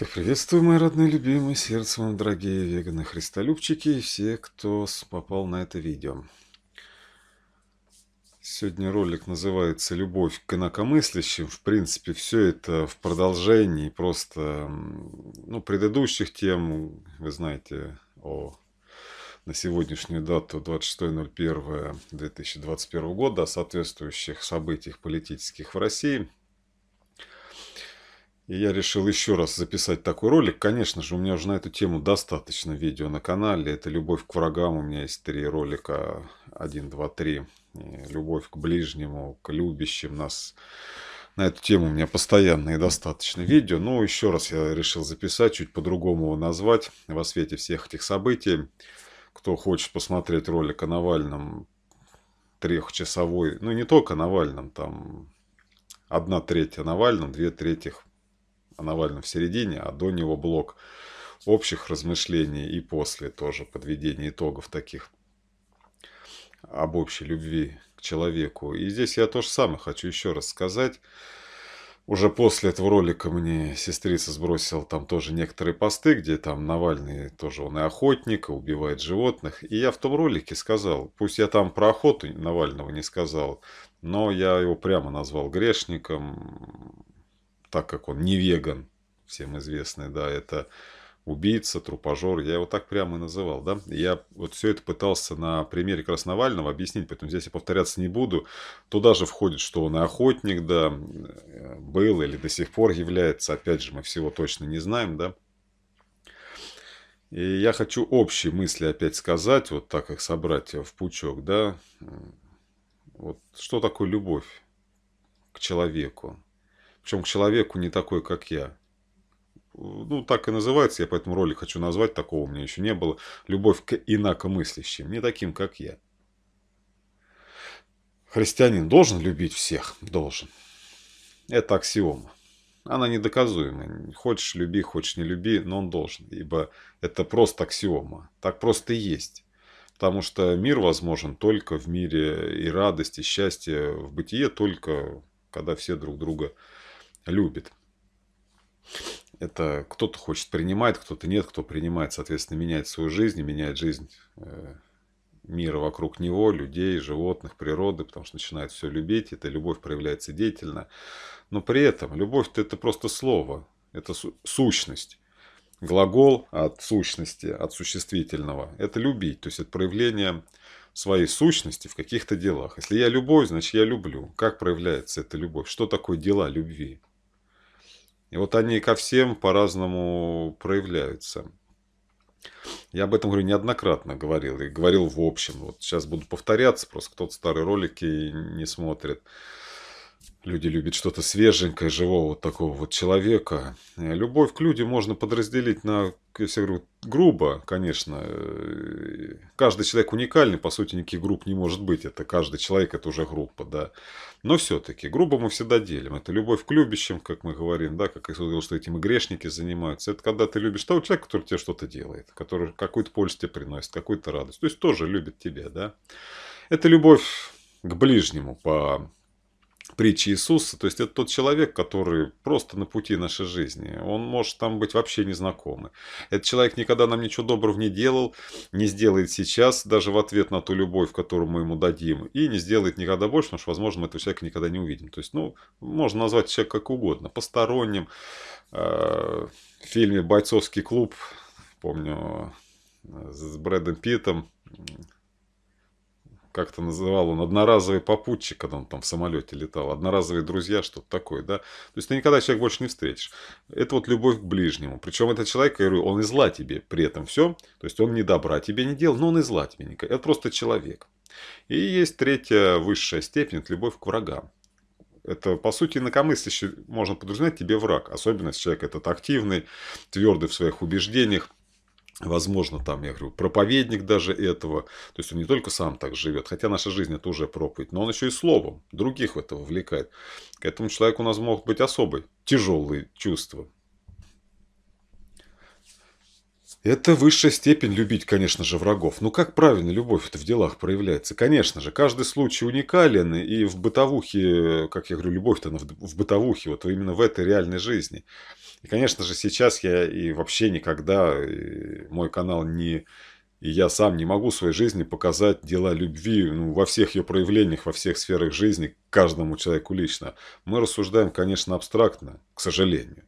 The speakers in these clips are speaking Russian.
Всех приветствую, мои родные, любимые, сердце вам, дорогие веганы, христолюбчики и все, кто попал на это видео. Сегодня ролик называется «Любовь к инакомыслящим». В принципе, все это в продолжении просто ну, предыдущих тем. Вы знаете о на сегодняшнюю дату 26.01.2021 года, о соответствующих событиях политических в России – и я решил еще раз записать такой ролик. Конечно же, у меня уже на эту тему достаточно видео на канале. Это «Любовь к врагам». У меня есть три ролика. один, два, три. И «Любовь к ближнему», к любящим нас. На эту тему у меня постоянно и достаточно видео. Но еще раз я решил записать, чуть по-другому его назвать. Во свете всех этих событий. Кто хочет посмотреть ролик о Навальном, трехчасовой, ну не только Навальном, там одна треть о Навальном, две трети а Навальный в середине, а до него блок общих размышлений и после тоже подведение итогов таких об общей любви к человеку. И здесь я то же самое хочу еще раз сказать. Уже после этого ролика мне сестрица сбросила там тоже некоторые посты, где там Навальный тоже он и охотник, и убивает животных. И я в том ролике сказал, пусть я там про охоту Навального не сказал, но я его прямо назвал грешником, так как он не веган, всем известный, да, это убийца, трупожор я его так прямо и называл, да. Я вот все это пытался на примере красновального объяснить, поэтому здесь я повторяться не буду. Туда же входит, что он и охотник, да, э, был или до сих пор является, опять же, мы всего точно не знаем, да. И я хочу общие мысли опять сказать, вот так их собрать в пучок, да. Вот что такое любовь к человеку? причем к человеку не такой, как я. Ну, так и называется, я поэтому ролик хочу назвать, такого у меня еще не было. Любовь к инакомыслящим, не таким, как я. Христианин должен любить всех, должен. Это аксиома. Она недоказуемая. Хочешь люби, хочешь не люби, но он должен, ибо это просто аксиома. Так просто и есть. Потому что мир возможен только в мире и радость, и счастье в бытие, только когда все друг друга любят любит. Это кто-то хочет принимать, кто-то нет, кто принимает, соответственно, меняет свою жизнь, меняет жизнь э, мира вокруг него, людей, животных, природы, потому что начинает все любить, эта любовь проявляется деятельно. Но при этом любовь-то это просто слово, это сущность. Глагол от сущности, от существительного – это любить, то есть это проявление своей сущности в каких-то делах. Если я любовь, значит я люблю. Как проявляется эта любовь? Что такое дела любви? И вот они ко всем по-разному проявляются. Я об этом говорю неоднократно говорил и говорил в общем. Вот сейчас буду повторяться, просто кто-то старые ролики не смотрит. Люди любят что-то свеженькое, живого вот такого вот человека. Любовь к людям можно подразделить на, если я говорю, грубо, конечно. Каждый человек уникальный, по сути, никаких групп не может быть. Это каждый человек, это уже группа, да. Но все-таки, грубо мы всегда делим. Это любовь к любящим, как мы говорим, да, как я говорил, что этим и грешники занимаются. Это когда ты любишь того человека, который тебе что-то делает, который какую-то пользу тебе приносит, какую-то радость. То есть тоже любит тебя, да. Это любовь к ближнему по притчи Иисуса. То есть это тот человек, который просто на пути нашей жизни. Он может там быть вообще незнакомый. Этот человек никогда нам ничего доброго не делал, не сделает сейчас, даже в ответ на ту любовь, которую мы ему дадим, и не сделает никогда больше, потому что, возможно, мы этого человека никогда не увидим. То есть, ну, можно назвать человека как угодно, посторонним. Э, в фильме «Бойцовский клуб», помню, э, с Брэдом Питтом, как-то называл он, одноразовый попутчик, когда он там в самолете летал, одноразовые друзья, что-то такое, да. То есть ты никогда человека больше не встретишь. Это вот любовь к ближнему. Причем этот человек, я говорю, он и зла тебе при этом все. То есть он не добра тебе не делал, но он и зла тебе не Это просто человек. И есть третья высшая степень, это любовь к врагам. Это, по сути, инакомыслящий, можно подразумевать, тебе враг. Особенно если человек этот активный, твердый в своих убеждениях, Возможно, там, я говорю, проповедник даже этого. То есть он не только сам так живет, хотя наша жизнь это уже проповедь, но он еще и словом других в это вовлекает. К этому человеку у нас могут быть особые тяжелые чувства. Это высшая степень любить, конечно же, врагов. Но как правильно любовь это в делах проявляется? Конечно же, каждый случай уникален, и в бытовухе, как я говорю, любовь-то в бытовухе, вот именно в этой реальной жизни – и, конечно же, сейчас я и вообще никогда, э, мой канал не... И я сам не могу своей жизни показать дела любви ну, во всех ее проявлениях, во всех сферах жизни, каждому человеку лично. Мы рассуждаем, конечно, абстрактно, к сожалению.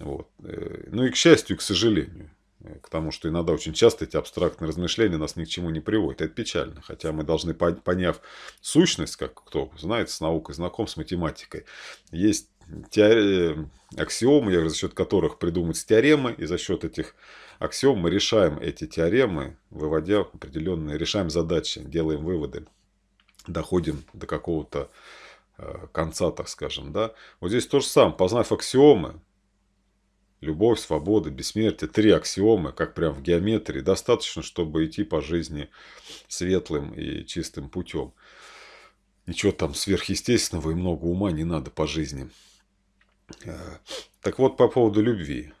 Вот. Э, ну и к счастью, и к сожалению. Э, к тому, что иногда очень часто эти абстрактные размышления нас ни к чему не приводят. Это печально. Хотя мы должны, поняв сущность, как кто знает, с наукой знаком, с математикой, есть теор... Э, аксиомы, за счет которых придумать теоремы, и за счет этих аксиом мы решаем эти теоремы, выводя определенные, решаем задачи, делаем выводы, доходим до какого-то э, конца, так скажем. Да? Вот здесь то же самое, познав аксиомы, любовь, свобода, бессмертие, три аксиомы, как прям в геометрии, достаточно, чтобы идти по жизни светлым и чистым путем. Ничего там сверхъестественного и много ума не надо по жизни. Так вот, по поводу любви.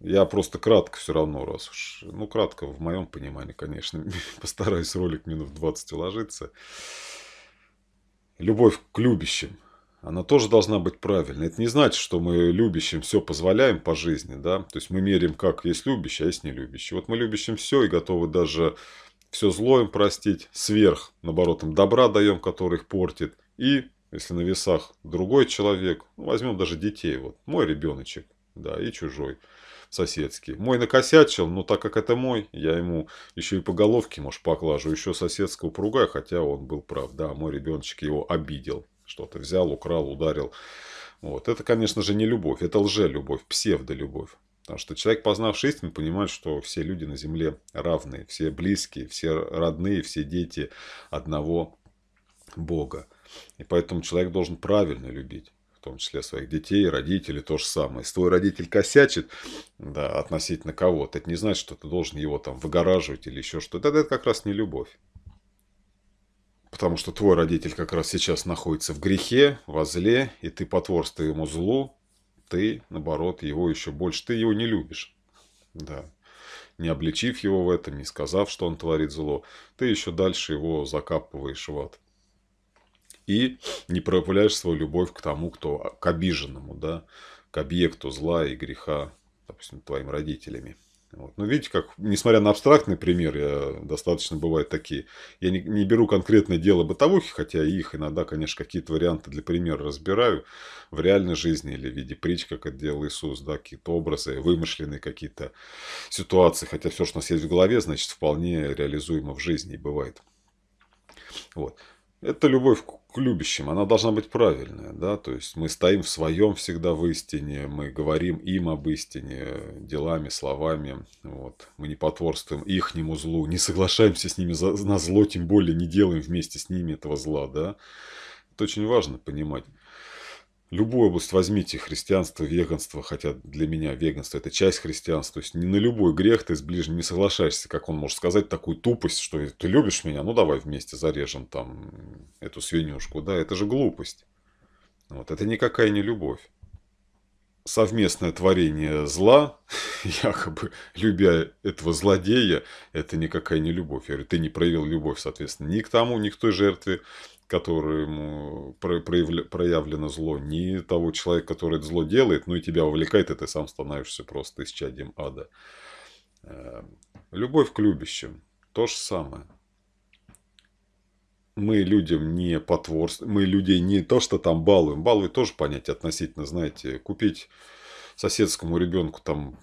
Я просто кратко все равно, раз уж... Ну, кратко, в моем понимании, конечно. Постараюсь ролик минут 20 уложиться. Любовь к любящим. Она тоже должна быть правильной. Это не значит, что мы любящим все позволяем по жизни, да. То есть мы мерим, как есть любящий, а есть не любящий. Вот мы любящим все и готовы даже все зло простить, сверх, наоборот, им добра даем, который их портит, и если на весах другой человек, ну, возьмем даже детей, вот мой ребеночек, да, и чужой соседский. Мой накосячил, но так как это мой, я ему еще и по головке, может, поклажу, еще соседского пруга, хотя он был прав, да, мой ребеночек его обидел, что-то взял, украл, ударил. Вот. Это, конечно же, не любовь, это лже-любовь, псевдолюбовь. Потому что человек, познавший истину, понимает, что все люди на земле равны, все близкие, все родные, все дети одного Бога. И поэтому человек должен правильно любить в том числе своих детей, родителей, то же самое. Если твой родитель косячит да, относительно кого-то, это не значит, что ты должен его там выгораживать или еще что-то. Это, это как раз не любовь. Потому что твой родитель как раз сейчас находится в грехе, во зле, и ты потворство ему злу, ты, наоборот, его еще больше, ты его не любишь. Да. Не обличив его в этом, не сказав, что он творит зло, ты еще дальше его закапываешь в ад и не проявляешь свою любовь к тому, кто к обиженному, да, к объекту зла и греха, допустим, твоим родителями. Вот. Но ну, видите, как, несмотря на абстрактный пример, я, достаточно бывают такие. Я не, не беру конкретное дело бытовухи, хотя их иногда, конечно, какие-то варианты для примера разбираю в реальной жизни или в виде притч, как это делал Иисус, да, какие-то образы, вымышленные какие-то ситуации. Хотя все, что у нас есть в голове, значит, вполне реализуемо в жизни и бывает. Вот. Это любовь к любящим, она должна быть правильная, да, то есть мы стоим в своем всегда в истине, мы говорим им об истине, делами, словами, вот, мы не потворствуем ихнему злу, не соглашаемся с ними за, на зло, тем более не делаем вместе с ними этого зла, да, это очень важно понимать. Любую область возьмите, христианство, веганство, хотя для меня веганство это часть христианства. То есть не на любой грех ты с ближним не соглашаешься, как он может сказать такую тупость, что ты любишь меня, ну давай вместе зарежем там эту свинюшку. Да, это же глупость. Вот, это никакая не любовь совместное творение зла, якобы любя этого злодея, это никакая не любовь. Я говорю, ты не проявил любовь, соответственно, ни к тому, ни к той жертве, которому проявлено зло, ни того человека, который это зло делает, ну и тебя увлекает, и ты сам становишься просто исчадием ада. Э, любовь к любящим – то же самое – мы людям не потворствуем, мы людей не то, что там балуем, балуем тоже понятие относительно, знаете, купить соседскому ребенку там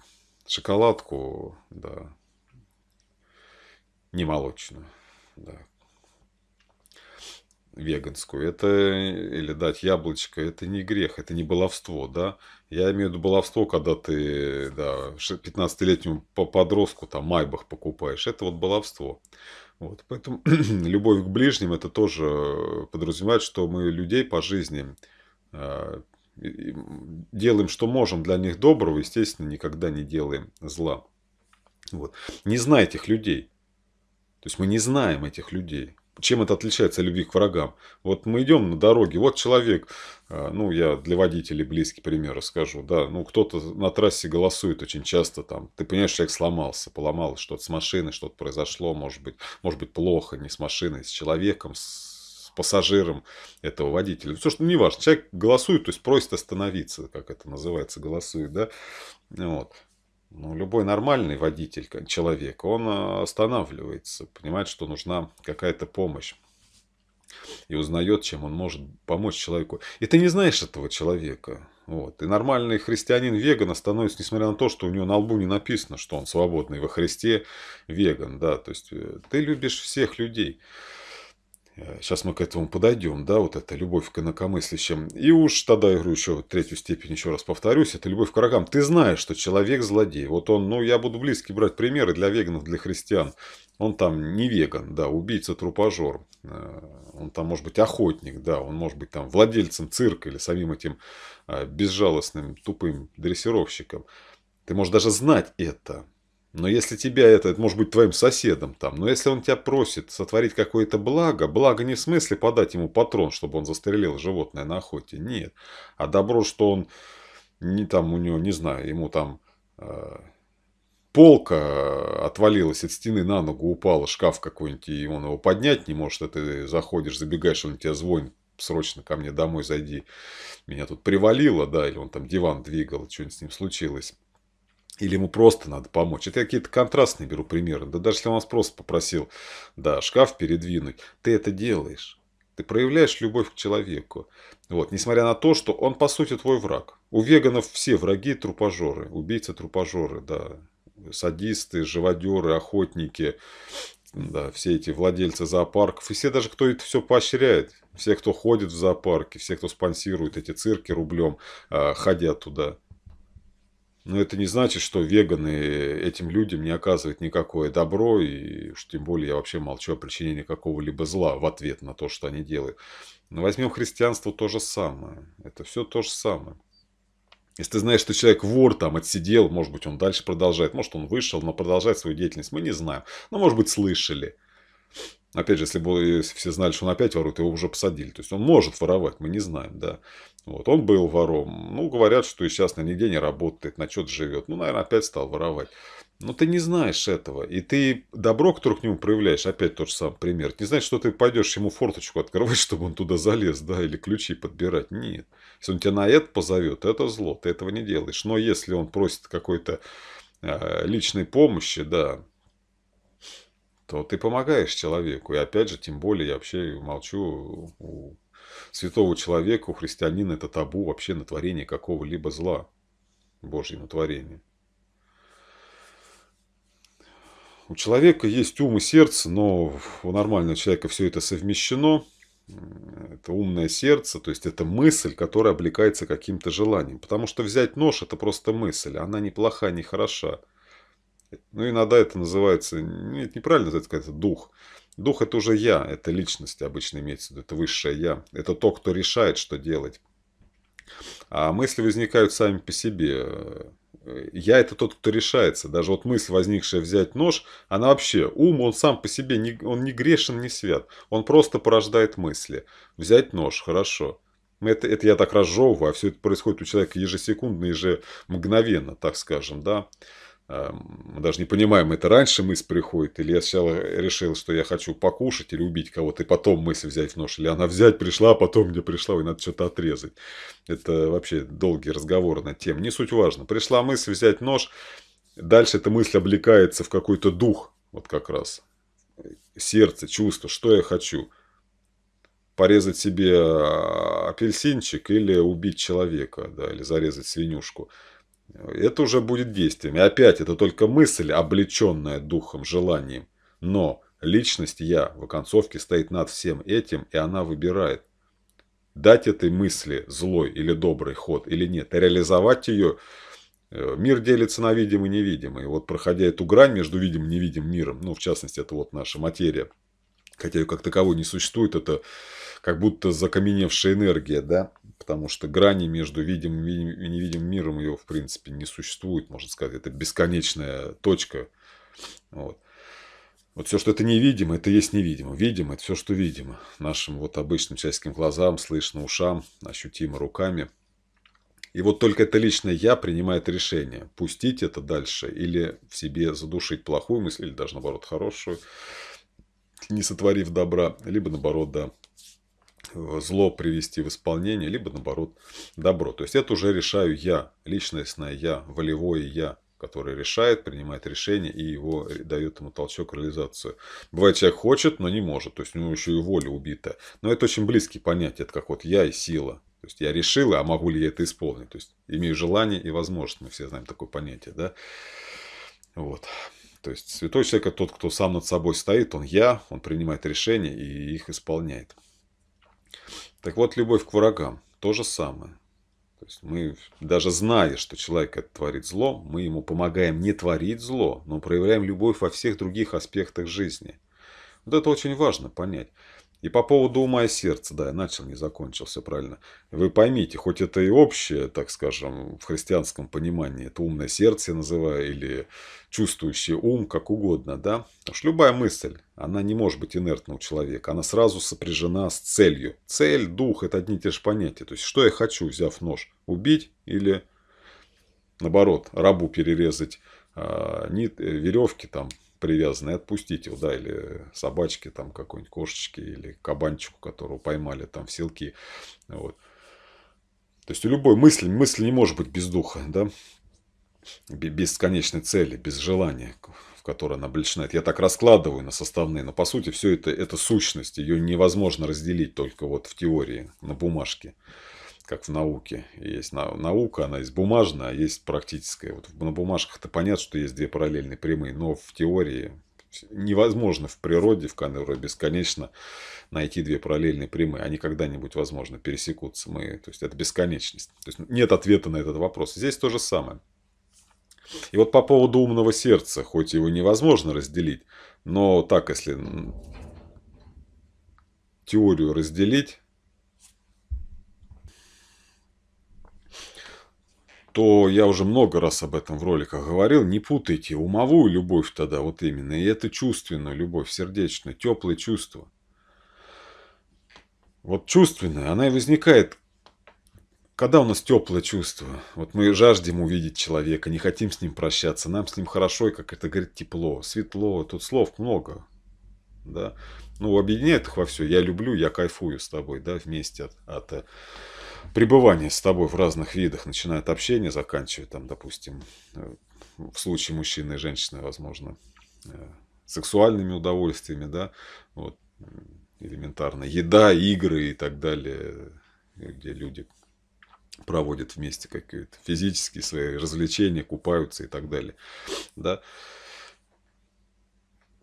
шоколадку, да, не молочную, да, веганскую, это, или дать яблочко, это не грех, это не баловство, да. Я имею в виду баловство, когда ты, да, 15-летнему подростку там майбах покупаешь, это вот баловство. Вот, поэтому любовь к ближним это тоже э, подразумевает, что мы людей по жизни э, делаем, что можем для них доброго, естественно, никогда не делаем зла. Вот. Не зная этих людей. То есть мы не знаем этих людей чем это отличается любви к врагам? Вот мы идем на дороге, вот человек, э, ну, я для водителей близкий пример расскажу, да, ну, кто-то на трассе голосует очень часто, там, ты понимаешь, человек сломался, поломал что-то с машины, что-то произошло, может быть, может быть, плохо, не с машиной, с человеком, с пассажиром этого водителя. Все, что неважно, человек голосует, то есть просит остановиться, как это называется, голосует, да, вот ну, любой нормальный водитель, человек, он э, останавливается, понимает, что нужна какая-то помощь. И узнает, чем он может помочь человеку. И ты не знаешь этого человека. Вот. И нормальный христианин веган становится, несмотря на то, что у него на лбу не написано, что он свободный во Христе, веган. Да? То есть э, ты любишь всех людей. Сейчас мы к этому подойдем, да, вот это любовь к инакомыслящим. И уж тогда, я говорю, еще третью степень, еще раз повторюсь, это любовь к врагам. Ты знаешь, что человек злодей. Вот он, ну, я буду близкий брать примеры для веганов, для христиан. Он там не веган, да, убийца, трупажор. Э, он там может быть охотник, да, он может быть там владельцем цирка или самим этим э, безжалостным, тупым дрессировщиком. Ты можешь даже знать это, но если тебя это, это может быть твоим соседом там, но если он тебя просит сотворить какое-то благо, благо не в смысле подать ему патрон, чтобы он застрелил животное на охоте, нет. А добро, что он не там у него, не знаю, ему там э, полка э, отвалилась от стены, на ногу упала, шкаф какой-нибудь, и он его поднять не может, а ты заходишь, забегаешь, он тебя звонит, срочно ко мне домой зайди, меня тут привалило, да, или он там диван двигал, что-нибудь с ним случилось. Или ему просто надо помочь. Это я какие-то контрастные беру примеры. Да даже если он вас просто попросил, да, шкаф передвинуть, ты это делаешь. Ты проявляешь любовь к человеку. Вот. Несмотря на то, что он, по сути, твой враг. У веганов все враги трупожоры, убийцы трупожоры, да. Садисты, живодеры, охотники, да, все эти владельцы зоопарков. И все даже, кто это все поощряет. Все, кто ходит в зоопарки, все, кто спонсирует эти цирки рублем, а, ходя туда. Но это не значит, что веганы этим людям не оказывают никакое добро, и уж тем более я вообще молчу о причинении какого-либо зла в ответ на то, что они делают. Но возьмем христианство то же самое. Это все то же самое. Если ты знаешь, что человек вор, там, отсидел, может быть, он дальше продолжает, может, он вышел, но продолжает свою деятельность, мы не знаем. Но, может быть, слышали. Опять же, если бы все знали, что он опять ворует, его уже посадили. То есть, он может воровать, мы не знаем, да. Вот, он был вором. Ну, говорят, что и сейчас на нигде не работает, на что-то живет. Ну, наверное, опять стал воровать. Но ну, ты не знаешь этого. И ты добро, которое к нему проявляешь, опять тот же самый пример. не знаешь, что ты пойдешь ему форточку открывать, чтобы он туда залез, да, или ключи подбирать. Нет. Если он тебя на это позовет, это зло, ты этого не делаешь. Но если он просит какой-то э, личной помощи, да, то ты помогаешь человеку. И опять же, тем более, я вообще молчу, у святого человека, у христианина это табу вообще на творение какого-либо зла, Божьему творению. У человека есть ум и сердце, но у нормального человека все это совмещено. Это умное сердце, то есть это мысль, которая облекается каким-то желанием. Потому что взять нож – это просто мысль, она не плоха, не хороша. Ну, иногда это называется, нет, неправильно называется, это дух. Дух – это уже я, это личность обычно имеется в виду, это высшее я. Это то, кто решает, что делать. А мысли возникают сами по себе. Я это тот, кто решается. Даже вот мысль, возникшая взять нож, она вообще, ум, он сам по себе, он не грешен, не свят. Он просто порождает мысли. Взять нож, хорошо. Это, это я так разжевываю, а все это происходит у человека ежесекундно, ежемгновенно, так скажем, да мы даже не понимаем, это раньше мысль приходит, или я сначала решил, что я хочу покушать или убить кого-то, и потом мысль взять в нож, или она взять пришла, а потом мне пришла, и надо что-то отрезать. Это вообще долгие разговоры на тему, не суть важно. Пришла мысль взять нож, дальше эта мысль облекается в какой-то дух, вот как раз, сердце, чувство, что я хочу. Порезать себе апельсинчик или убить человека, да, или зарезать свинюшку – это уже будет действием. И опять, это только мысль, облеченная духом, желанием. Но личность «я» в оконцовке стоит над всем этим, и она выбирает. Дать этой мысли злой или добрый ход или нет, реализовать ее э, Мир делится на видимый и невидимый. И вот проходя эту грань между видимым и невидимым миром, ну, в частности, это вот наша материя, хотя ее как таковой не существует, это как будто закаменевшая энергия, да, потому что грани между видимым и невидимым миром ее, в принципе, не существует, можно сказать. Это бесконечная точка. Вот. Вот все, что это невидимо, это есть невидимо. Видимо – это все, что видимо. Нашим вот обычным человеческим глазам, слышно ушам, ощутимо руками. И вот только это личное «я» принимает решение, пустить это дальше или в себе задушить плохую мысль, или даже наоборот хорошую, не сотворив добра, либо наоборот, да, зло привести в исполнение, либо наоборот добро. То есть это уже решаю я, личностное я, волевое я, которое решает, принимает решение и его дает ему толчок реализацию. Бывает, человек хочет, но не может. То есть у него еще и воля убита. Но это очень близкие понятия. Это как вот я и сила. То есть я решил, а могу ли я это исполнить? То есть имею желание и возможность. Мы все знаем такое понятие, да? Вот. То есть святой человек – тот, кто сам над собой стоит. Он я, он принимает решения и их исполняет. Так вот, любовь к врагам – то же самое. То есть мы, даже зная, что человек это творит зло, мы ему помогаем не творить зло, но проявляем любовь во всех других аспектах жизни. Вот это очень важно понять. И по поводу ума и сердца, да, я начал, не закончился, правильно. Вы поймите, хоть это и общее, так скажем, в христианском понимании, это умное сердце я называю, или чувствующий ум, как угодно, да. Потому что любая мысль, она не может быть инертна у человека, она сразу сопряжена с целью. Цель, дух – это одни и те же понятия. То есть, что я хочу, взяв нож, убить или, наоборот, рабу перерезать э, нит, веревки там, привязаны, отпустить его, да, или собачке там какой-нибудь, кошечке или кабанчику, которого поймали там в селки, вот. То есть у любой мысли, мысль не может быть без духа, да, без конечной цели, без желания, в которое она обличает. Я так раскладываю на составные, но по сути все это, это сущность, ее невозможно разделить только вот в теории, на бумажке как в науке. Есть наука, она есть бумажная, а есть практическая. Вот на бумажках это понятно, что есть две параллельные прямые, но в теории невозможно в природе, в которой бесконечно найти две параллельные прямые. Они когда-нибудь, возможно, пересекутся. Мы, то есть, это бесконечность. То есть, нет ответа на этот вопрос. Здесь то же самое. И вот по поводу умного сердца, хоть его невозможно разделить, но так, если теорию разделить, то я уже много раз об этом в роликах говорил, не путайте умовую любовь тогда вот именно, и это чувственную любовь, сердечную, теплое чувство Вот чувственная, она и возникает, когда у нас теплое чувство. Вот мы жаждем увидеть человека, не хотим с ним прощаться, нам с ним хорошо, и, как это говорит, тепло, светло, тут слов много, да. Ну, объединяет их во все, я люблю, я кайфую с тобой, да, вместе от, от э, пребывание с тобой в разных видах, начиная от общения, заканчивая, там, допустим, э, в случае мужчины и женщины, возможно, э, сексуальными удовольствиями, да, вот, элементарно, еда, игры и так далее, э, где люди проводят вместе какие-то физические свои развлечения, купаются и так далее, да.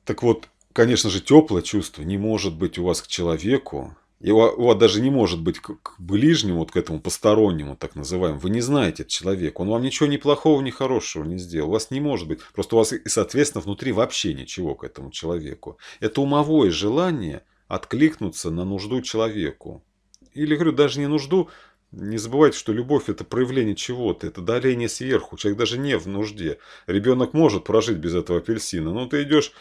Так вот, конечно же, теплое чувство не может быть у вас к человеку, его, его даже не может быть к, к ближнему, вот к этому постороннему, так называемому. Вы не знаете этот человек, он вам ничего ни плохого, ни хорошего не сделал. У вас не может быть. Просто у вас, и, соответственно, внутри вообще ничего к этому человеку. Это умовое желание откликнуться на нужду человеку. Или, говорю, даже не нужду, не забывайте, что любовь – это проявление чего-то, это даление сверху. Человек даже не в нужде. Ребенок может прожить без этого апельсина, но ты идешь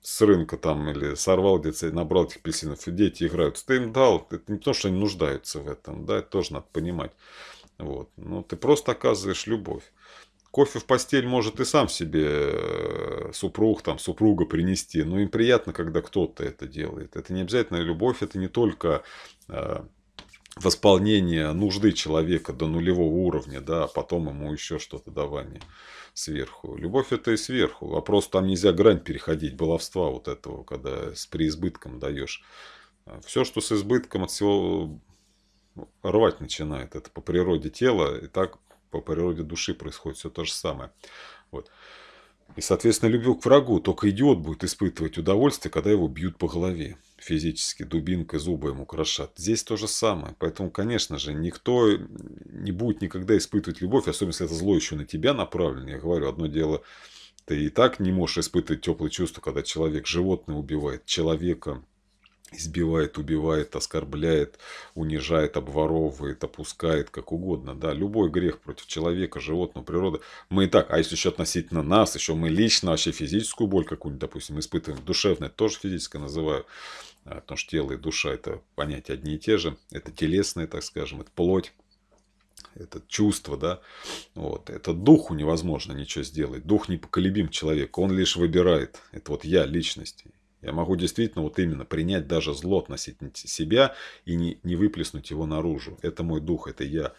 с рынка там или сорвал где-то, набрал этих апельсинов, и дети играют. Ты им дал, это не то, что они нуждаются в этом, да, это тоже надо понимать. Вот. но ну, ты просто оказываешь любовь. Кофе в постель может и сам себе э, супруг, там, супруга принести, но им приятно, когда кто-то это делает. Это не обязательно любовь, это не только э, восполнение нужды человека до нулевого уровня, да, а потом ему еще что-то давание сверху. Любовь это и сверху. Вопрос, там нельзя грань переходить, баловства вот этого, когда с преизбытком даешь. А все, что с избытком от всего рвать начинает. Это по природе тела, и так по природе души происходит все то же самое. Вот. И, соответственно, любовь к врагу только идиот будет испытывать удовольствие, когда его бьют по голове физически, дубинкой зубы им украшат. Здесь то же самое. Поэтому, конечно же, никто не будет никогда испытывать любовь, особенно если это зло еще на тебя направлено. Я говорю, одно дело, ты и так не можешь испытывать теплые чувства, когда человек животное убивает, человека избивает, убивает, оскорбляет, унижает, обворовывает, опускает, как угодно. Да, любой грех против человека, животного, природы. Мы и так, а если еще относительно нас, еще мы лично вообще физическую боль какую-нибудь, допустим, испытываем, душевное, тоже физическое называю, а, потому что тело и душа это понятия одни и те же, это телесное, так скажем, это плоть это чувство, да, вот, это духу невозможно ничего сделать, дух непоколебим человек, он лишь выбирает, это вот я, личность, я могу действительно вот именно принять даже зло относительно себя и не, не выплеснуть его наружу. Это мой дух, это я.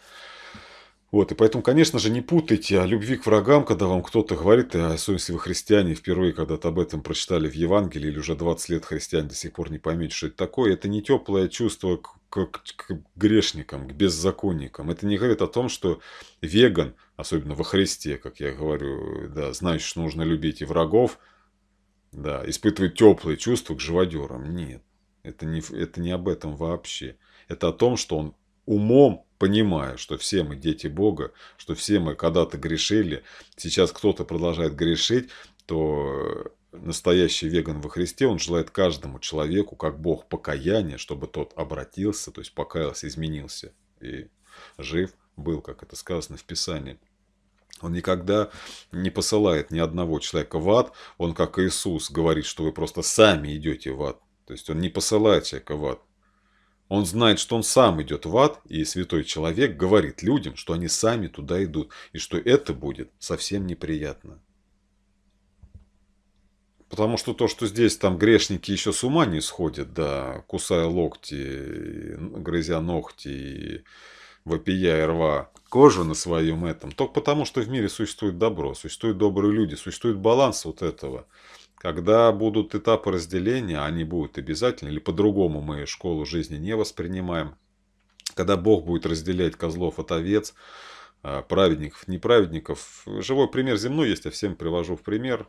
Вот, и поэтому, конечно же, не путайте о любви к врагам, когда вам кто-то говорит, особенно если вы христиане, впервые когда-то об этом прочитали в Евангелии, или уже 20 лет христиане до сих пор не поймете, что это такое, это не теплое чувство к, к, к грешникам, к беззаконникам. Это не говорит о том, что веган, особенно во Христе, как я говорю, да, значит, что нужно любить и врагов, да, испытывать теплые чувства к живодерам. Нет, это не, это не об этом вообще. Это о том, что он умом понимая, что все мы дети Бога, что все мы когда-то грешили, сейчас кто-то продолжает грешить, то э, настоящий веган во Христе, он желает каждому человеку, как Бог, покаяния, чтобы тот обратился, то есть покаялся, изменился и жив был, как это сказано в Писании. Он никогда не посылает ни одного человека в ад. Он, как Иисус, говорит, что вы просто сами идете в ад. То есть он не посылает человека в ад. Он знает, что он сам идет в ад, и святой человек говорит людям, что они сами туда идут, и что это будет совсем неприятно. Потому что то, что здесь там грешники еще с ума не сходят, да, кусая локти, грызя ногти и вопия и рва кожу на своем этом, только потому, что в мире существует добро, существуют добрые люди, существует баланс вот этого. Когда будут этапы разделения, они будут обязательно, или по-другому мы школу жизни не воспринимаем, когда Бог будет разделять козлов от овец, а, праведников, неправедников. Живой пример земной есть, я всем привожу в пример,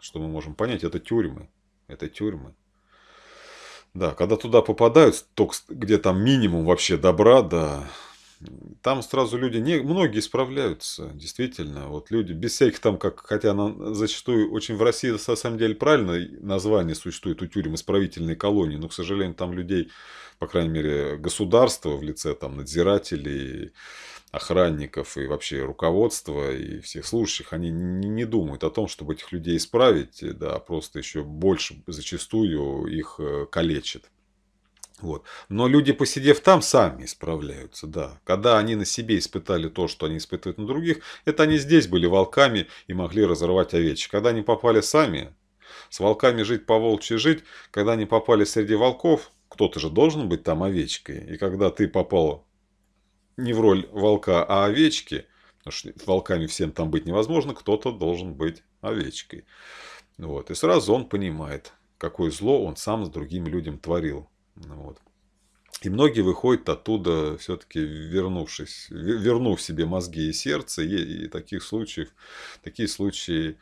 что мы можем понять, это тюрьмы. Это тюрьмы. Да, когда туда попадают, только где там минимум вообще добра, да, там сразу люди, не, многие справляются, действительно. Вот люди без всяких там, как, хотя на, зачастую очень в России, на самом деле, правильно название существует у тюрьмы исправительной колонии, но, к сожалению, там людей, по крайней мере, государство в лице там надзирателей, охранников и вообще руководства и всех служащих, они не, не думают о том, чтобы этих людей исправить, да, просто еще больше зачастую их э, калечит. Вот. Но люди, посидев там, сами исправляются, да. Когда они на себе испытали то, что они испытывают на других, это они здесь были волками и могли разорвать овечек. Когда они попали сами, с волками жить по волчьи жить, когда они попали среди волков, кто-то же должен быть там овечкой. И когда ты попал не в роль волка, а овечки, потому что волками всем там быть невозможно, кто-то должен быть овечкой. Вот. И сразу он понимает, какое зло он сам с другими людьми творил. Ну вот. И многие выходят оттуда, все-таки вернувшись, вернув себе мозги и сердце, и, таких случаев, такие случаи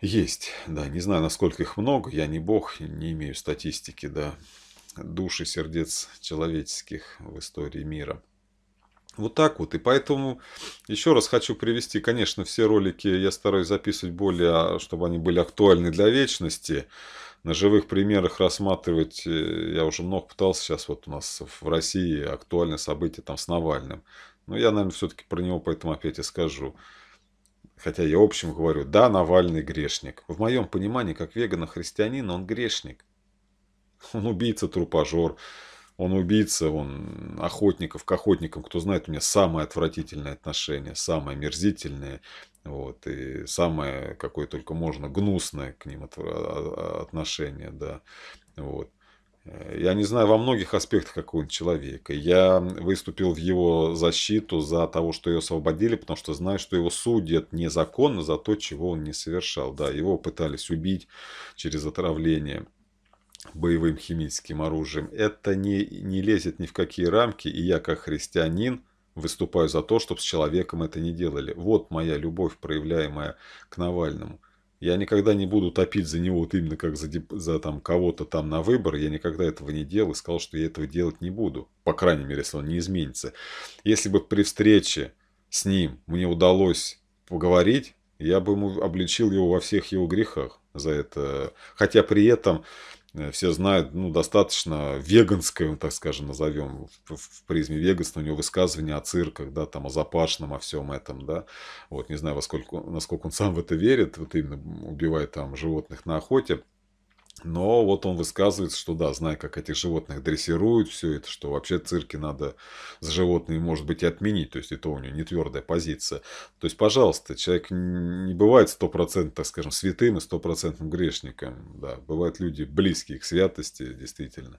есть, да, не знаю, насколько их много, я не бог, не имею статистики, да, души сердец человеческих в истории мира. Вот так вот. И поэтому еще раз хочу привести, конечно, все ролики я стараюсь записывать более, а, чтобы они были актуальны для вечности на живых примерах рассматривать, э, я уже много пытался сейчас, вот у нас в России актуальное событие там с Навальным. Но я, наверное, все-таки про него поэтому опять и скажу. Хотя я общем говорю, да, Навальный грешник. В моем понимании, как вегана-христианина, он грешник. Он убийца-трупажор, он убийца, он охотников к охотникам. Кто знает, у меня самое отвратительное отношение, самое мерзительное. Вот, и самое, какое только можно, гнусное к ним а, а, отношение, да. Вот. Э, я не знаю во многих аспектах какого-нибудь человека. Я выступил в его защиту за того, что ее освободили, потому что знаю, что его судят незаконно за то, чего он не совершал. Да, его пытались убить через отравление боевым химическим оружием. Это не, не лезет ни в какие рамки, и я как христианин – Выступаю за то, чтобы с человеком это не делали. Вот моя любовь, проявляемая к Навальному. Я никогда не буду топить за него вот именно как за, за там кого-то там на выбор. Я никогда этого не делал и сказал, что я этого делать не буду. По крайней мере, если он не изменится. Если бы при встрече с ним мне удалось поговорить, я бы ему обличил его во всех его грехах за это. Хотя при этом Э, все знают, ну, достаточно веганское, ну, так скажем, назовем, в, в призме веганства, у него высказывания о цирках, да, там, о запашном, о всем этом, да, вот, не знаю, во сколько, насколько он сам в это верит, вот именно убивает там животных на охоте, но вот он высказывается, что да, зная, как этих животных дрессируют, все это, что вообще цирки надо с животными, может быть, и отменить. То есть, это у него не твердая позиция. То есть, пожалуйста, человек не бывает стопроцентно, так скажем, святым и стопроцентным грешником. Да, бывают люди близкие к святости, действительно,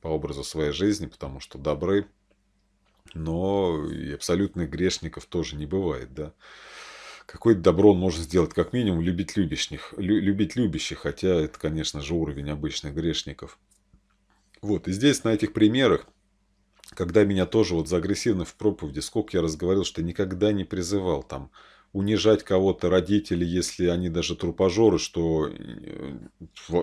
по образу своей жизни, потому что добры, но и абсолютных грешников тоже не бывает, да какое-то добро он может сделать, как минимум, любить любящих, лю, любить любящих, хотя это, конечно же, уровень обычных грешников. Вот, и здесь на этих примерах, когда меня тоже вот за агрессивность в проповеди, сколько я раз говорил, что никогда не призывал там унижать кого-то, родителей, если они даже трупожоры, что... Э,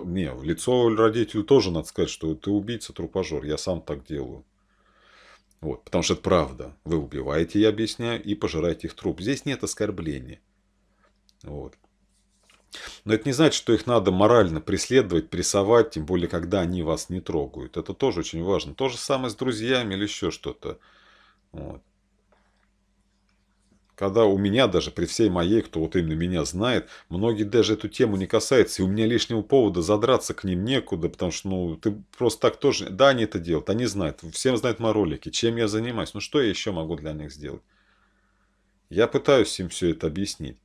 не, в лицо родителю тоже надо сказать, что ты убийца, трупожор, я сам так делаю. Вот, потому что это правда. Вы убиваете, я объясняю, и пожираете их труп. Здесь нет оскорбления. Вот. Но это не значит, что их надо морально преследовать, прессовать, тем более, когда они вас не трогают. Это тоже очень важно. То же самое с друзьями или еще что-то. Вот. Когда у меня даже, при всей моей, кто вот именно меня знает, многие даже эту тему не касаются, и у меня лишнего повода задраться к ним некуда, потому что, ну, ты просто так тоже... Да, они это делают, они знают, всем знают мои ролики, чем я занимаюсь, ну, что я еще могу для них сделать? Я пытаюсь им все это объяснить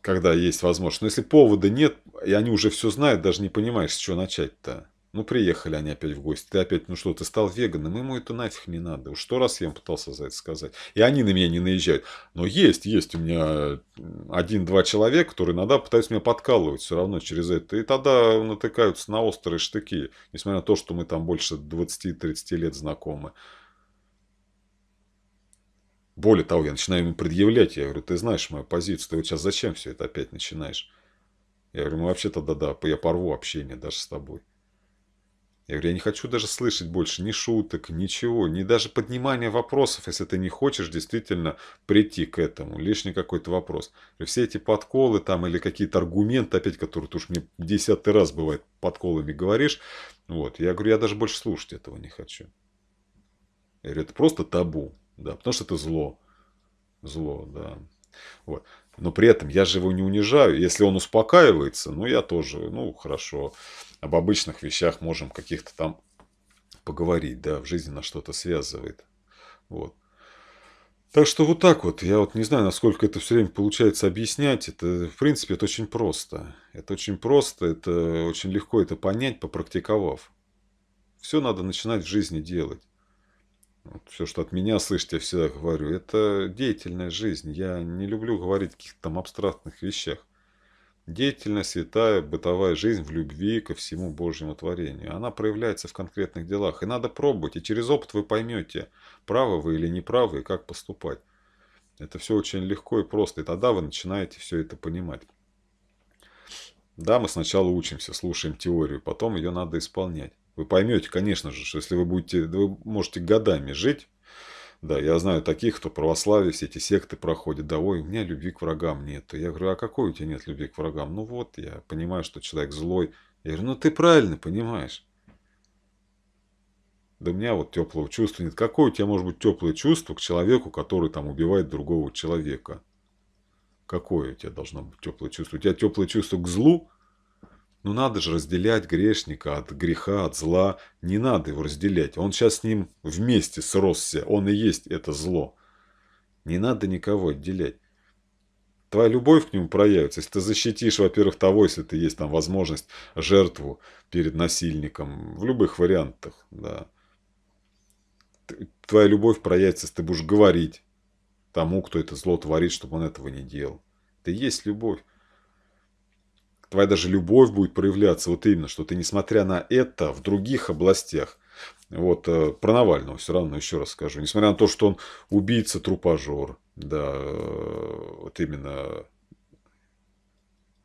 когда есть возможность. Но если повода нет, и они уже все знают, даже не понимаешь, с чего начать-то. Ну, приехали они опять в гости. Ты опять, ну что, ты стал веганом, ему это нафиг не надо. Уж сто раз я им пытался за это сказать. И они на меня не наезжают. Но есть, есть у меня один-два человека, которые иногда пытаются меня подкалывать все равно через это. И тогда натыкаются на острые штыки. Несмотря на то, что мы там больше 20-30 лет знакомы. Более того, я начинаю ему предъявлять. Я говорю, ты знаешь мою позицию, ты вот сейчас зачем все это опять начинаешь? Я говорю, ну вообще-то да-да, я порву общение даже с тобой. Я говорю, я не хочу даже слышать больше ни шуток, ничего, ни даже поднимания вопросов, если ты не хочешь действительно прийти к этому. Лишний какой-то вопрос. Все эти подколы там или какие-то аргументы, опять, которые ты уж мне десятый раз бывает подколами говоришь. Вот. Я говорю, я даже больше слушать этого не хочу. Я говорю, это просто табу, да, потому что это зло. Зло, да. Вот. Но при этом я же его не унижаю. Если он успокаивается, ну я тоже, ну хорошо об обычных вещах можем каких-то там поговорить, да, в жизни нас что-то связывает. Вот. Так что вот так вот. Я вот не знаю, насколько это все время получается объяснять. Это, в принципе, это очень просто. Это очень просто, это очень легко это понять, попрактиковав. Все надо начинать в жизни делать. Вот все, что от меня слышите, я всегда говорю, это деятельная жизнь. Я не люблю говорить о каких-то там абстрактных вещах. Деятельная, святая, бытовая жизнь в любви ко всему Божьему творению. Она проявляется в конкретных делах. И надо пробовать, и через опыт вы поймете, правы вы или неправы, и как поступать. Это все очень легко и просто, и тогда вы начинаете все это понимать. Да, мы сначала учимся, слушаем теорию, потом ее надо исполнять. Вы поймете, конечно же, что если вы будете, вы можете годами жить, да, я знаю таких, кто православие, все эти секты проходит Да, ой, у меня любви к врагам нет. Я говорю, а какой у тебя нет любви к врагам? Ну вот, я понимаю, что человек злой. Я говорю, ну ты правильно понимаешь. Да у меня вот теплого чувства нет. Какое у тебя может быть теплое чувство к человеку, который там убивает другого человека? Какое у тебя должно быть теплое чувство? У тебя теплое чувство к злу? Ну надо же разделять грешника от греха, от зла. Не надо его разделять. Он сейчас с ним вместе сросся. Он и есть это зло. Не надо никого отделять. Твоя любовь к нему проявится, если ты защитишь, во-первых, того, если ты есть там возможность, жертву перед насильником, в любых вариантах, да. Твоя любовь проявится, если ты будешь говорить тому, кто это зло творит, чтобы он этого не делал. Ты есть любовь твоя даже любовь будет проявляться вот именно, что ты, несмотря на это, в других областях, вот, э, про Навального все равно еще раз скажу, несмотря на то, что он убийца-трупажер, да, э, вот именно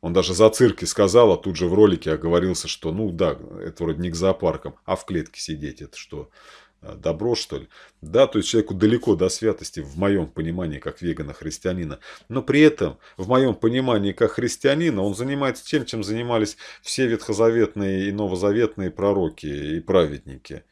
он даже за цирки сказал, а тут же в ролике оговорился, что ну да, это вроде не к зоопаркам, а в клетке сидеть, это что? Э, добро, что ли. Да, то есть человеку далеко до святости в моем понимании, как вегана-христианина. Но при этом, в моем понимании, как христианина, он занимается тем, чем занимались все ветхозаветные и новозаветные пророки и праведники.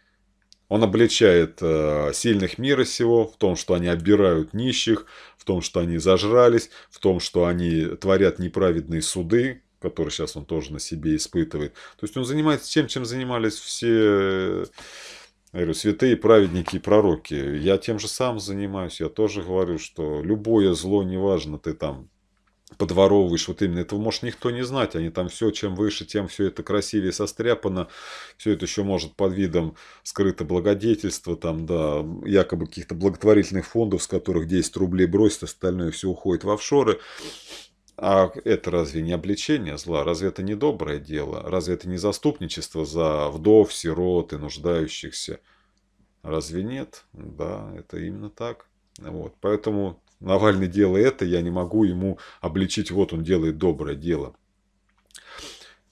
Он обличает э, сильных мира сего в том, что они обирают нищих, в том, что они зажрались, в том, что они творят неправедные суды, которые сейчас он тоже на себе испытывает. То есть он занимается тем, чем занимались все я говорю, святые праведники и пророки. Я тем же сам занимаюсь. Я тоже говорю, что любое зло, неважно, ты там подворовываешь, вот именно этого может никто не знать, они там все, чем выше, тем все это красивее состряпано, все это еще может под видом скрыто благодетельства там, да, якобы каких-то благотворительных фондов, с которых 10 рублей бросят, остальное все уходит в офшоры, а это разве не обличение зла? Разве это не доброе дело? Разве это не заступничество за вдов, сирот и нуждающихся? Разве нет? Да, это именно так. Вот. Поэтому Навальный делает это, я не могу ему обличить, вот он делает доброе дело.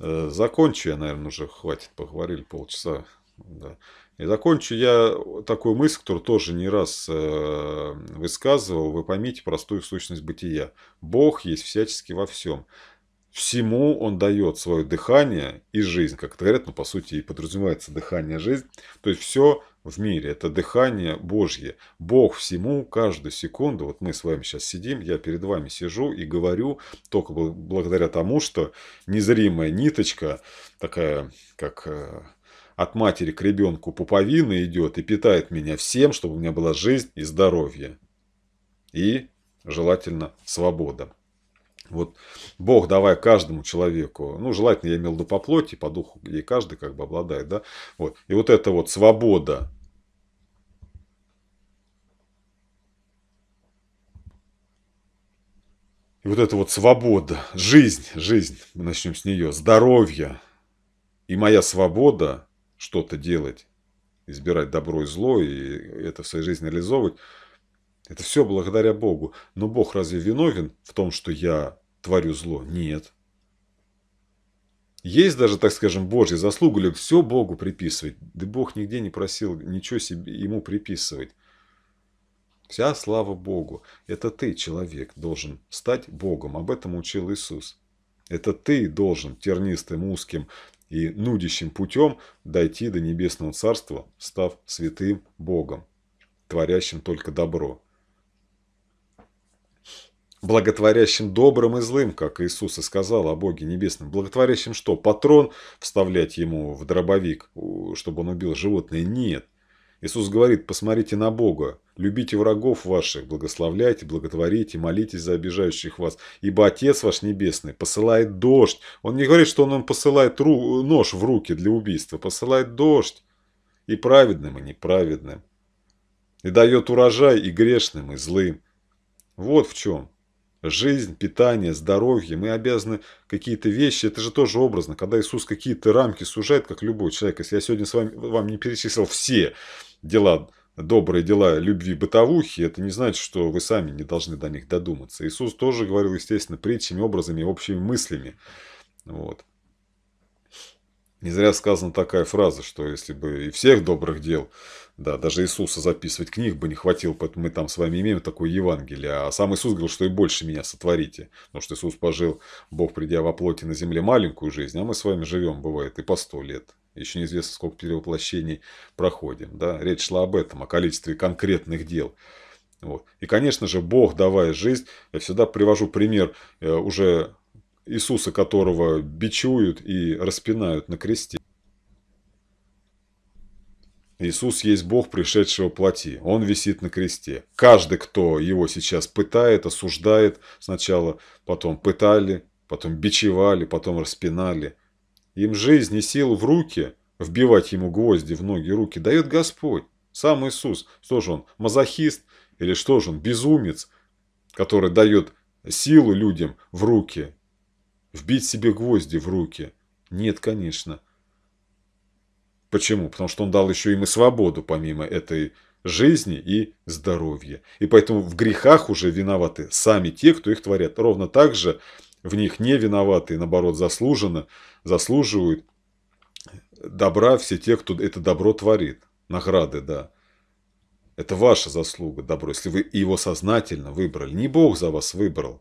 Э, закончу я, наверное, уже хватит, поговорили полчаса. Да. И закончу я такую мысль, которую тоже не раз э, высказывал. Вы поймите простую сущность бытия. Бог есть всячески во всем. Всему он дает свое дыхание и жизнь. Как это говорят, но ну, по сути и подразумевается дыхание, жизнь. То есть все в мире. Это дыхание Божье. Бог всему каждую секунду. Вот мы с вами сейчас сидим, я перед вами сижу и говорю только благодаря тому, что незримая ниточка, такая как э, от матери к ребенку пуповина идет и питает меня всем, чтобы у меня была жизнь и здоровье. И, желательно, свобода. Вот Бог, давая каждому человеку, ну, желательно, я имел в виду по плоти, по духу, и каждый как бы обладает, да, вот. И вот эта вот свобода, И вот эта вот свобода, жизнь, жизнь, мы начнем с нее, здоровье и моя свобода что-то делать, избирать добро и зло, и это в своей жизни реализовывать, это все благодаря Богу. Но Бог разве виновен в том, что я творю зло? Нет. Есть даже, так скажем, Божья заслуга, или все Богу приписывать. Да Бог нигде не просил ничего себе, ему приписывать. Вся слава Богу. Это ты, человек, должен стать Богом. Об этом учил Иисус. Это ты должен тернистым, узким, и нудящим путем дойти до небесного царства, став святым Богом, творящим только добро. Благотворящим добрым и злым, как Иисус и сказал о Боге Небесном. Благотворящим что? Патрон вставлять ему в дробовик, чтобы он убил животное? Нет. Иисус говорит, посмотрите на Бога, любите врагов ваших, благословляйте, благотворите, молитесь за обижающих вас, ибо Отец ваш Небесный посылает дождь. Он не говорит, что он им посылает ру... нож в руки для убийства, посылает дождь и праведным, и неправедным, и дает урожай и грешным, и злым. Вот в чем. Жизнь, питание, здоровье. Мы обязаны какие-то вещи. Это же тоже образно. Когда Иисус какие-то рамки сужает, как любой человек. Если я сегодня с вами, вам не перечислил все дела, добрые дела любви бытовухи, это не значит, что вы сами не должны до них додуматься. Иисус тоже говорил, естественно, притчами, образами, общими мыслями. Вот. Не зря сказана такая фраза, что если бы и всех добрых дел, да, даже Иисуса записывать книг бы не хватило, поэтому мы там с вами имеем такое Евангелие. А сам Иисус говорил, что и больше меня сотворите. Потому что Иисус пожил, Бог придя во плоти на земле маленькую жизнь, а мы с вами живем, бывает, и по сто лет, еще неизвестно сколько перевоплощений проходим. Да? Речь шла об этом, о количестве конкретных дел. Вот. И, конечно же, Бог, давая жизнь, я всегда привожу пример э, уже Иисуса, которого бичуют и распинают на кресте. Иисус есть Бог, пришедший во плоти. Он висит на кресте. Каждый, кто его сейчас пытает, осуждает сначала, потом пытали, потом бичевали, потом распинали. Им жизнь и силу в руки, вбивать ему гвозди в ноги руки, дает Господь, сам Иисус. Что же он, мазохист? Или что же он, безумец, который дает силу людям в руки? Вбить себе гвозди в руки? Нет, конечно. Почему? Потому что он дал еще им и свободу, помимо этой жизни и здоровья. И поэтому в грехах уже виноваты сами те, кто их творят. Ровно так же, в них не виноваты, наоборот, заслуженно, заслуживают добра все те, кто это добро творит. Награды, да. Это ваша заслуга, добро, если вы его сознательно выбрали. Не Бог за вас выбрал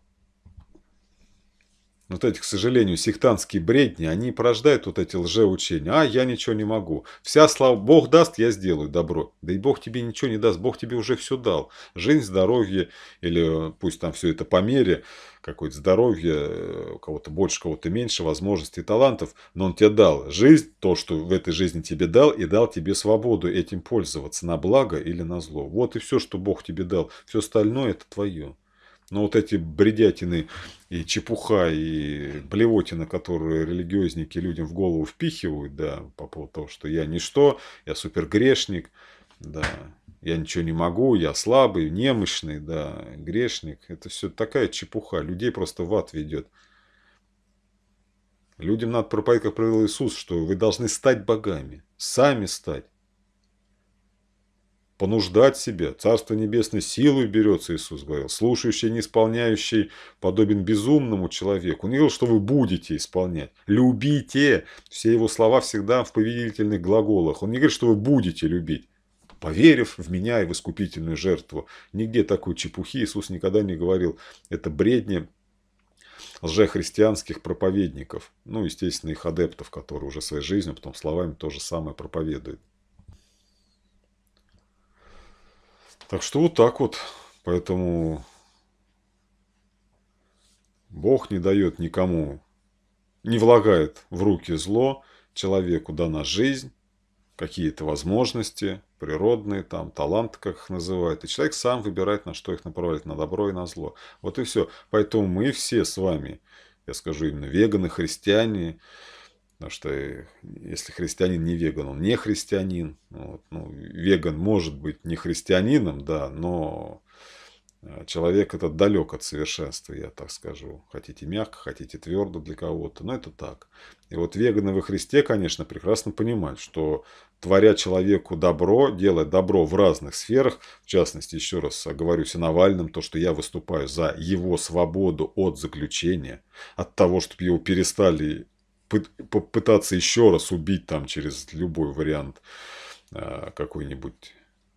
вот эти, к сожалению, сектантские бредни, они порождают вот эти лжеучения. А, я ничего не могу. Вся слава Бог даст, я сделаю добро. Да и Бог тебе ничего не даст, Бог тебе уже все дал. Жизнь, здоровье, или э, пусть там все это по мере, какое-то здоровье, э, у кого-то больше, кого-то меньше, возможностей, талантов, но Он тебе дал жизнь, то, что в этой жизни тебе дал, и дал тебе свободу этим пользоваться, на благо или на зло. Вот и все, что Бог тебе дал. Все остальное это твое. Но вот эти бредятины и чепуха, и плевотина, которые религиозники людям в голову впихивают, да, по поводу того, что я ничто, я супергрешник, да, я ничего не могу, я слабый, немощный, да, грешник. Это все такая чепуха, людей просто в ад ведет. Людям надо проповедовать, как правило, Иисус, что вы должны стать богами, сами стать понуждать себя. Царство Небесное силой берется, Иисус говорил. Слушающий, не исполняющий, подобен безумному человеку. Он говорил, что вы будете исполнять. Любите. Все его слова всегда в поведительных глаголах. Он не говорит, что вы будете любить поверив в меня и в искупительную жертву. Нигде такой чепухи Иисус никогда не говорил. Это бредни лжехристианских проповедников. Ну, естественно, их адептов, которые уже своей жизнью, а потом словами то же самое проповедуют. Так что вот так вот. Поэтому Бог не дает никому, не влагает в руки зло. Человеку дана жизнь, какие-то возможности, природные, там, талант, как их называют. И человек сам выбирает, на что их направлять, на добро и на зло. Вот и все. Поэтому мы все с вами, я скажу именно веганы, христиане, Потому что э, если христианин не веган, он не христианин. Вот. Ну, веган может быть не христианином, да, но э, человек этот далек от совершенства, я так скажу. Хотите мягко, хотите твердо для кого-то, но это так. И вот веганы во Христе, конечно, прекрасно понимают, что творя человеку добро, делая добро в разных сферах, в частности, еще раз оговорюсь о Навальном, то, что я выступаю за его свободу от заключения, от того, чтобы его перестали попытаться еще раз убить там через любой вариант э, какой-нибудь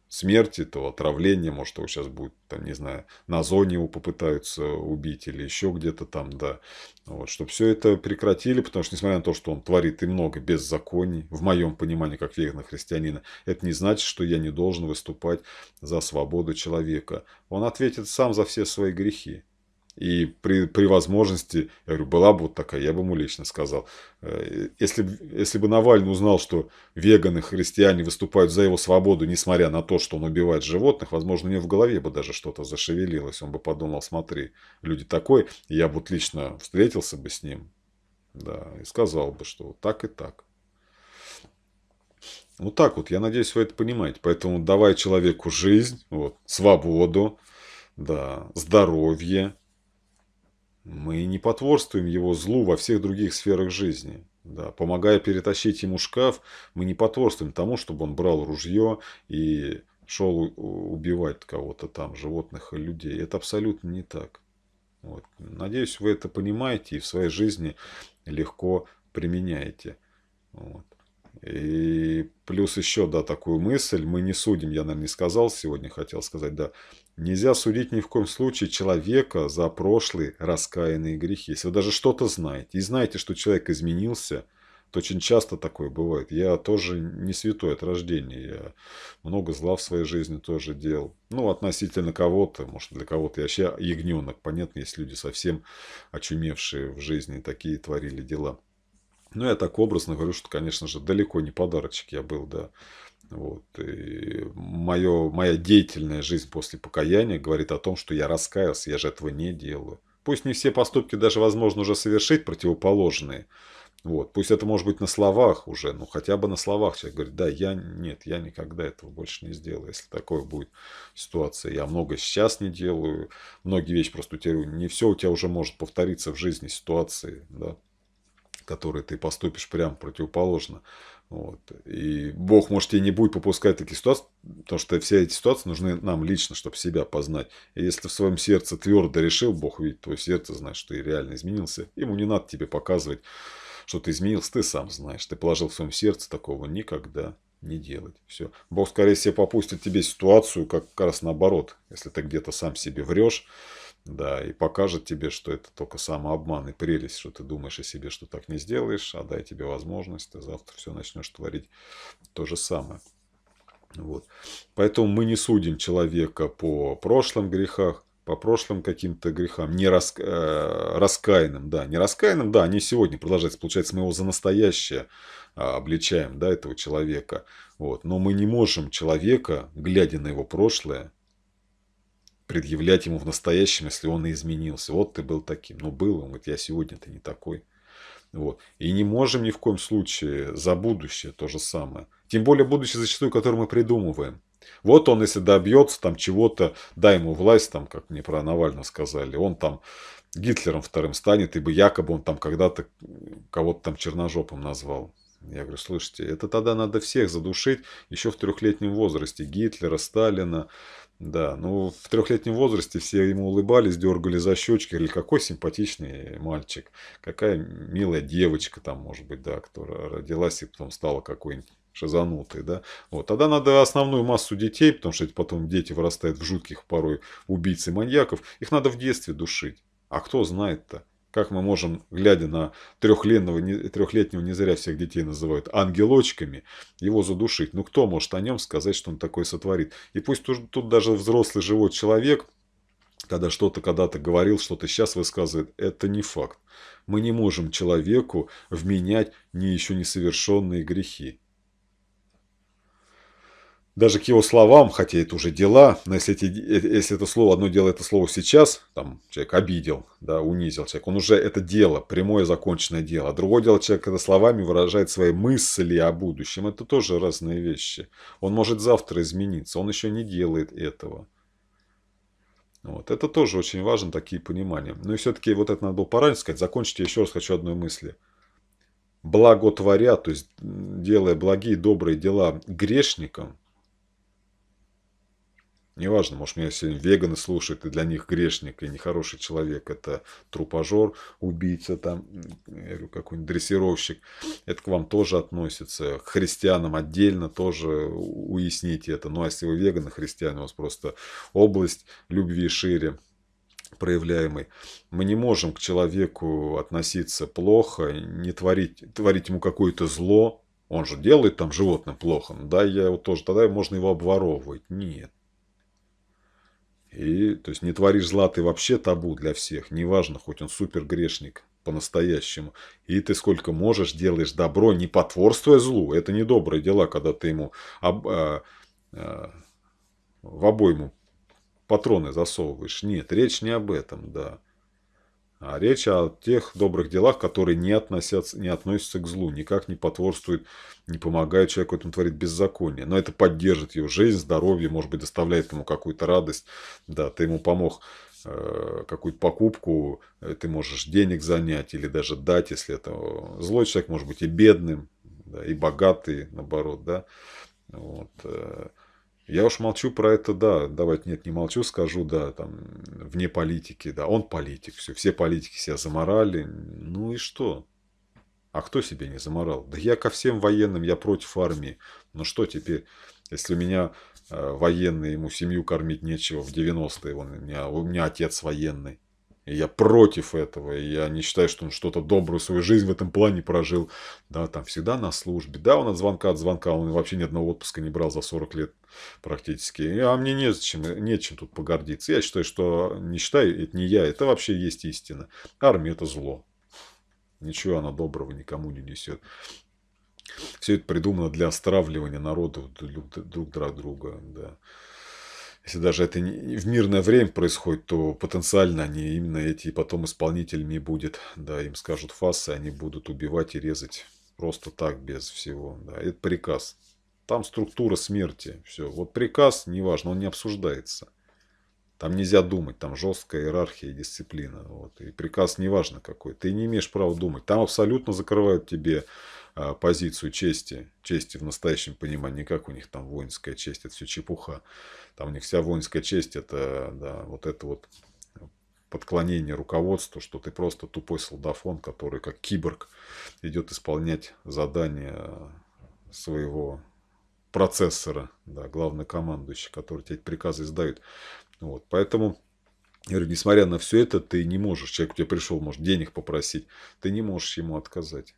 смерти, то отравление, может, его сейчас будет, там, не знаю, на зоне его попытаются убить или еще где-то там, да. Вот, чтобы все это прекратили, потому что, несмотря на то, что он творит и много беззаконий, в моем понимании, как верного христианина, это не значит, что я не должен выступать за свободу человека. Он ответит сам за все свои грехи. И при, при возможности, я говорю, была бы вот такая, я бы ему лично сказал. Э, если, если бы Навальный узнал, что веганы, христиане выступают за его свободу, несмотря на то, что он убивает животных, возможно, у него в голове бы даже что-то зашевелилось. Он бы подумал, смотри, люди такой, я бы вот лично встретился бы с ним, да, и сказал бы, что так и так. Вот ну так вот, я надеюсь, вы это понимаете. Поэтому давай человеку жизнь, вот, свободу, да, здоровье, мы не потворствуем его злу во всех других сферах жизни. Да, помогая перетащить ему шкаф, мы не потворствуем тому, чтобы он брал ружье и шел убивать кого-то там, животных и людей. Это абсолютно не так. Вот. Надеюсь, вы это понимаете и в своей жизни легко применяете. Вот. И плюс еще, да, такую мысль, мы не судим, я, наверное, не сказал сегодня, хотел сказать, да, нельзя судить ни в коем случае человека за прошлые раскаянные грехи. Если вы даже что-то знаете, и знаете, что человек изменился, то очень часто такое бывает. Я тоже не святой от рождения, я много зла в своей жизни тоже делал. Ну, относительно кого-то, может, для кого-то я вообще ягненок, понятно, есть люди совсем очумевшие в жизни, такие творили дела. Ну, я так образно говорю, что, конечно же, далеко не подарочек я был, да. Вот. И моё, моя деятельная жизнь после покаяния говорит о том, что я раскаялся, я же этого не делаю. Пусть не все поступки даже возможно уже совершить противоположные. Вот. Пусть это может быть на словах уже, но хотя бы на словах человек говорит, да, я нет, я никогда этого больше не сделаю, если такое будет ситуация. Я много сейчас не делаю, многие вещи просто утерю. Не все у тебя уже может повториться в жизни ситуации, да которые ты поступишь прямо противоположно. Вот. И Бог, может, и не будет попускать такие ситуации, потому что все эти ситуации нужны нам лично, чтобы себя познать. И если ты в своем сердце твердо решил, Бог видит твое сердце, знает, что ты реально изменился, ему не надо тебе показывать, что ты изменился, ты сам знаешь. Ты положил в своем сердце такого никогда не делать. Все. Бог, скорее всего, попустит тебе ситуацию, как, как раз наоборот. Если ты где-то сам себе врешь, да, и покажет тебе, что это только самообман и прелесть, что ты думаешь о себе, что так не сделаешь, а дай тебе возможность, ты завтра все начнешь творить то же самое. Вот. Поэтому мы не судим человека по прошлым грехах, по прошлым каким-то грехам, не рас, э, раскаянным, да, не раскаянным, да, они сегодня продолжаются, получается, мы его за настоящее э, обличаем, да, этого человека, вот, но мы не можем человека, глядя на его прошлое, предъявлять ему в настоящем, если он и изменился. Вот ты был таким. Ну, был. Он говорит, я сегодня-то не такой. Вот. И не можем ни в коем случае за будущее то же самое. Тем более будущее зачастую, которое мы придумываем. Вот он, если добьется там чего-то, дай ему власть, там, как мне про Навального сказали, он там Гитлером вторым станет, ибо якобы он там когда-то кого-то там черножопом назвал. Я говорю, слышите, это тогда надо всех задушить еще в трехлетнем возрасте. Гитлера, Сталина, да, ну в трехлетнем возрасте все ему улыбались, дергали за щечки, говорили, какой симпатичный мальчик, какая милая девочка там, может быть, да, которая родилась и потом стала какой-нибудь шизанутой, да. Вот, тогда надо основную массу детей, потому что потом дети вырастают в жутких порой убийц и маньяков, их надо в детстве душить. А кто знает-то? Как мы можем, глядя на трехлетнего, трехлетнего не зря всех детей называют ангелочками, его задушить? Ну, кто может о нем сказать, что он такой сотворит? И пусть тут, тут даже взрослый живой человек, когда что-то когда-то говорил, что-то сейчас высказывает, это не факт. Мы не можем человеку вменять ни еще несовершенные грехи даже к его словам, хотя это уже дела, но если, эти, э, если это слово, одно дело это слово сейчас, там человек обидел, да, унизил человек, он уже это дело, прямое законченное дело. А другое дело, человек это словами выражает свои мысли о будущем, это тоже разные вещи. Он может завтра измениться, он еще не делает этого. Вот. Это тоже очень важно, такие понимания. Ну и все-таки вот это надо было пораньше сказать. Закончите еще раз хочу одной мысли благотворя, то есть делая благие, добрые дела грешникам, Неважно, может, меня сегодня веганы слушают, и для них грешник, и нехороший человек, это трупожор, убийца, там, какой-нибудь дрессировщик. Это к вам тоже относится. К христианам отдельно тоже уясните это. Ну, а если вы веганы, а христиане, у вас просто область любви шире проявляемый. Мы не можем к человеку относиться плохо, не творить, творить ему какое-то зло. Он же делает там животным плохо. Да, я его тоже. Тогда можно его обворовывать. Нет. И, то есть, не творишь зла, ты вообще табу для всех. Неважно, хоть он супер грешник по-настоящему. И ты сколько можешь делаешь добро, не потворствуя злу. Это недобрые дела, когда ты ему об, а, а, в обойму патроны засовываешь. Нет, речь не об этом, да. А речь о тех добрых делах, которые не, относятся, не относятся к злу, никак не потворствуют, не помогают человеку, этому творит беззаконие. Но это поддержит его жизнь, здоровье, может быть, доставляет ему какую-то радость. Да, ты ему помог э, какую-то покупку, э, ты можешь денег занять или даже дать, если это э, злой человек, может быть и бедным, да, и богатый, наоборот, да. Вот. Я уж молчу про это, да, давайте, нет, не молчу, скажу, да, там, вне политики, да, он политик, все, все политики себя заморали, ну и что? А кто себе не заморал? Да я ко всем военным, я против армии. Ну что теперь, если у меня э, военный, ему семью кормить нечего, в 90-е, он, у, меня, у меня отец военный я против этого. я не считаю, что он что-то добрую свою жизнь в этом плане прожил. Да, там всегда на службе. Да, он от звонка от звонка. Он вообще ни одного отпуска не брал за 40 лет практически. А мне незачем, нечем тут погордиться. Я считаю, что не считаю, это не я. Это вообще есть истина. Армия – это зло. Ничего она доброго никому не несет. Все это придумано для стравливания народов друг, друг друга. Да. Если даже это не в мирное время происходит, то потенциально они именно эти потом исполнителями будет. Да, им скажут фасы, они будут убивать и резать просто так, без всего. Да, это приказ. Там структура смерти. Все. Вот приказ, неважно, он не обсуждается. Там нельзя думать, там жесткая иерархия и дисциплина. Вот. И приказ неважно какой. Ты не имеешь права думать. Там абсолютно закрывают тебе а, позицию чести, чести в настоящем понимании, как у них там воинская честь, это все чепуха. Там у них вся воинская честь, это да, вот это вот подклонение руководству, что ты просто тупой солдафон, который как киборг идет исполнять задание своего процессора, да, главнокомандующий, который тебе приказы издают. Вот, поэтому я говорю, несмотря на все это, ты не можешь, человек у тебя пришел, может, денег попросить, ты не можешь ему отказать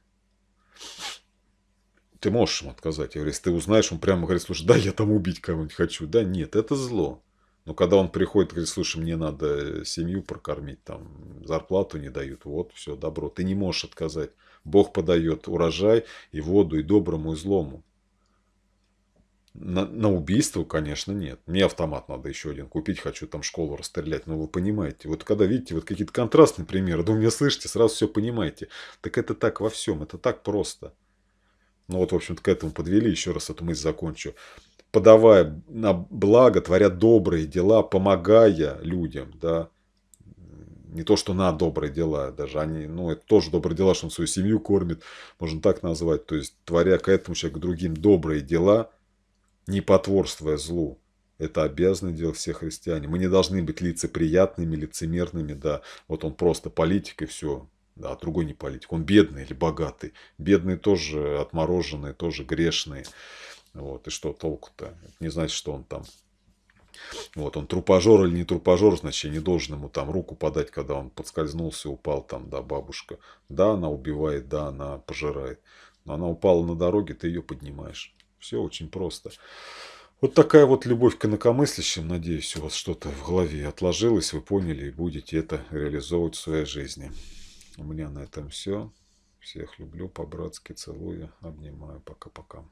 ты можешь им отказать. Я говорю, если ты узнаешь, он прямо говорит, слушай, да, я там убить кого-нибудь хочу. Да, нет, это зло. Но когда он приходит говорит, слушай, мне надо э, семью прокормить, там зарплату не дают, вот, все, добро. Ты не можешь отказать. Бог подает урожай и воду, и доброму, и злому. На, на убийство, конечно, нет. Мне автомат надо еще один купить, хочу там школу расстрелять. Но ну, вы понимаете, вот когда видите вот какие-то контрастные примеры, да вы меня слышите, сразу все понимаете. Так это так во всем, это так просто. Ну вот, в общем-то, к этому подвели, еще раз эту мысль закончу. Подавая на благо, творя добрые дела, помогая людям, да, не то, что на добрые дела даже, они, ну, это тоже добрые дела, что он свою семью кормит, можно так назвать, то есть, творя к этому человеку другим добрые дела – не потворствуя злу. Это обязаны делать все христиане. Мы не должны быть лицеприятными, лицемерными, да. Вот он просто политик и все. Да, а другой не политик. Он бедный или богатый. Бедные тоже отмороженные, тоже грешные. Вот, и что толку-то? не значит, что он там... Вот, он трупажор или не трупажор, значит, я не должен ему там руку подать, когда он подскользнулся, упал там, да, бабушка. Да, она убивает, да, она пожирает. Но она упала на дороге, ты ее поднимаешь. Все очень просто. Вот такая вот любовь к инакомыслящим. Надеюсь, у вас что-то в голове отложилось, вы поняли и будете это реализовывать в своей жизни. У меня на этом все. Всех люблю по-братски, целую, обнимаю. Пока-пока.